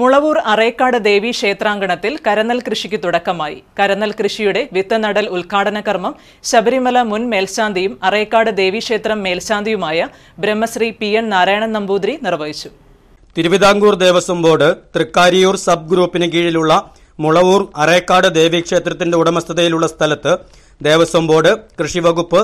മുളവൂർ അറേക്കാട് ദേവി ക്ഷേത്രാങ്കണത്തിൽ കരനൽ കൃഷിക്ക് തുടക്കമായി കരനൽ കൃഷിയുടെ വിത്ത് നടൽ ഉദ്ഘാടന കർമ്മം ശബരിമല മുൻ മേൽശാന്തിയും അറേക്കാട് ദേവീക്ഷേത്രം മേൽശാന്തിയുമായ ബ്രഹ്മശ്രീ പി എൻ നാരായണൻ നമ്പൂതിരി നിർവഹിച്ചു തിരുവിതാംകൂർ ദേവസ്വം ബോർഡ് തൃക്കാരിയൂർ സബ് ഗ്രൂപ്പിന് കീഴിലുള്ള മുളവൂർ അറേക്കാട് ദേവീക്ഷേത്രത്തിന്റെ ഉടമസ്ഥതയിലുള്ള സ്ഥലത്ത് ദേവസ്വം ബോർഡ് കൃഷിവകുപ്പ്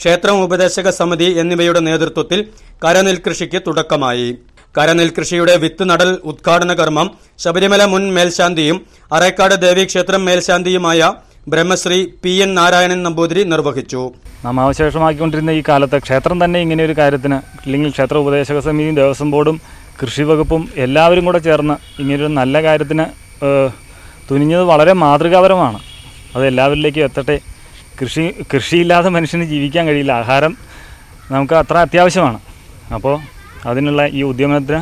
ക്ഷേത്രം ഉപദേശക സമിതി എന്നിവയുടെ നേതൃത്വത്തിൽ കരനെൽ കൃഷിക്ക് തുടക്കമായി കരനെൽകൃഷിയുടെ വിത്ത് നടൽ ഉദ്ഘാടന കർമ്മം ശബരിമല മുൻ മേൽശാന്തിയും അറേക്കാട് ദേവീക്ഷേത്രം മേൽശാന്തിയുമായ ബ്രഹ്മശ്രീ പി എൻ നാരായണൻ നമ്പൂതിരി നിർവഹിച്ചു നാമാവശേഷമാക്കിക്കൊണ്ടിരുന്ന ഈ കാലത്ത് ക്ഷേത്രം തന്നെ ഇങ്ങനെ ഒരു കാര്യത്തിന് അല്ലെങ്കിൽ ക്ഷേത്ര ഉപദേശക സമിതിയും ദേവസ്വം ബോർഡും കൃഷി വകുപ്പും എല്ലാവരും കൂടെ ചേർന്ന് ഇങ്ങനൊരു നല്ല കാര്യത്തിന് തുനിഞ്ഞത് വളരെ മാതൃകാപരമാണ് അത് എല്ലാവരിലേക്കും എത്തട്ടെ കൃഷി കൃഷിയില്ലാതെ മനുഷ്യന് ജീവിക്കാൻ കഴിയില്ല ആഹാരം നമുക്ക് അത്ര അത്യാവശ്യമാണ് അപ്പോൾ അതിനുള്ള ഈ ഉദ്യമത്തിന്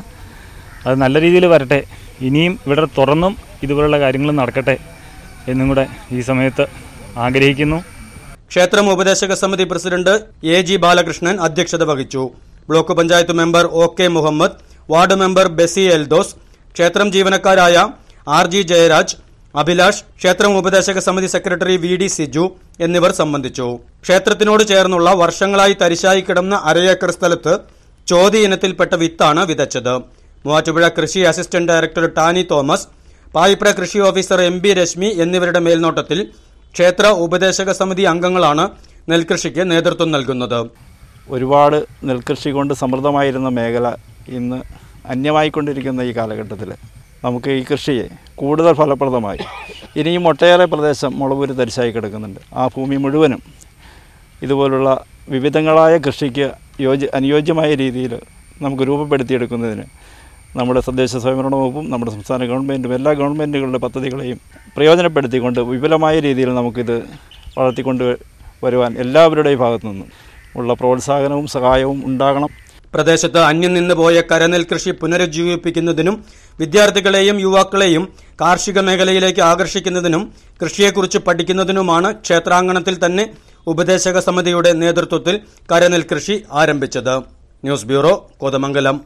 അത് നല്ല രീതിയിൽ വരട്ടെ ഇനിയും ഇവിടെ തുറന്നും ഇതുപോലുള്ള കാര്യങ്ങൾ നടക്കട്ടെ എന്നും കൂടെ ഈ സമയത്ത് ആഗ്രഹിക്കുന്നു ക്ഷേത്രം ഉപദേശക സമിതി പ്രസിഡന്റ് എ ജി ബാലകൃഷ്ണൻ അധ്യക്ഷത വഹിച്ചു block panchayat member O K Muhammad ward member Besy Eldhose ക്ഷേത്രം ജീവനക്കാരായ ആർ ജി ജയരാജ് അഭിലാഷ് ക്ഷേത്രം ഉപദേശക സമിതി സെക്രട്ടറി വി ഡി സിജു എന്നിവർ സംബന്ധിച്ചു ക്ഷേത്രത്തിനോട് ചേർന്നുള്ള വർഷങ്ങളായി തരിശായി കിടന്ന അരയേക്കർ സ്ഥലത്ത് ചോതി ഇനത്തിൽപ്പെട്ട വിത്താണ് വിതച്ചത് മൂവാറ്റുപുഴ കൃഷി assistant director Tani Thomas Payipra കൃഷി ഓഫീസർ എം ബി രശ്മി എന്നിവരുടെ മേൽനോട്ടത്തിൽ ക്ഷേത്ര ഉപദേശക സമിതി അംഗങ്ങളാണ് നെൽകൃഷിക്ക് നേതൃത്വം നൽകുന്നത് ഒരുപാട് നെൽകൃഷി കൊണ്ട് സമൃദ്ധമായിരുന്ന മേഖല ഇന്ന് അന്യമായിക്കൊണ്ടിരിക്കുന്ന ഈ കാലഘട്ടത്തിൽ നമുക്ക് ഈ കൃഷിയെ കൂടുതൽ ഫലപ്രദമായി ഇനിയും ഒട്ടേറെ പ്രദേശം മുളപൂര് തരിശായി കിടക്കുന്നുണ്ട് ആ ഭൂമി മുഴുവനും ഇതുപോലുള്ള വിവിധങ്ങളായ കൃഷിക്ക് യോജ്യ അനുയോജ്യമായ രീതിയിൽ നമുക്ക് രൂപപ്പെടുത്തിയെടുക്കുന്നതിന് നമ്മുടെ തദ്ദേശ സ്വയംഭരണ വകുപ്പും നമ്മുടെ സംസ്ഥാന ഗവൺമെൻറ്റും എല്ലാ ഗവൺമെൻറ്റുകളുടെ പദ്ധതികളെയും പ്രയോജനപ്പെടുത്തിക്കൊണ്ട് വിപുലമായ രീതിയിൽ നമുക്കിത് വളർത്തിക്കൊണ്ട് വരുവാൻ എല്ലാവരുടെയും ഭാഗത്തു നിന്നും ഉള്ള പ്രോത്സാഹനവും സഹായവും ഉണ്ടാകണം പ്രദേശത്ത് അന്യം നിന്ന് പോയ കരനെൽ കൃഷി പുനരുജ്ജീവിപ്പിക്കുന്നതിനും വിദ്യാർത്ഥികളെയും യുവാക്കളെയും കാർഷിക മേഖലയിലേക്ക് ആകർഷിക്കുന്നതിനും കൃഷിയെക്കുറിച്ച് പഠിക്കുന്നതിനുമാണ് ക്ഷേത്രാങ്കണത്തിൽ തന്നെ ഉപദേശക സമിതിയുടെ നേതൃത്വത്തിൽ കരനെൽ കൃഷി ആരംഭിച്ചത് ന്യൂസ് ബ്യൂറോ കോതമംഗലം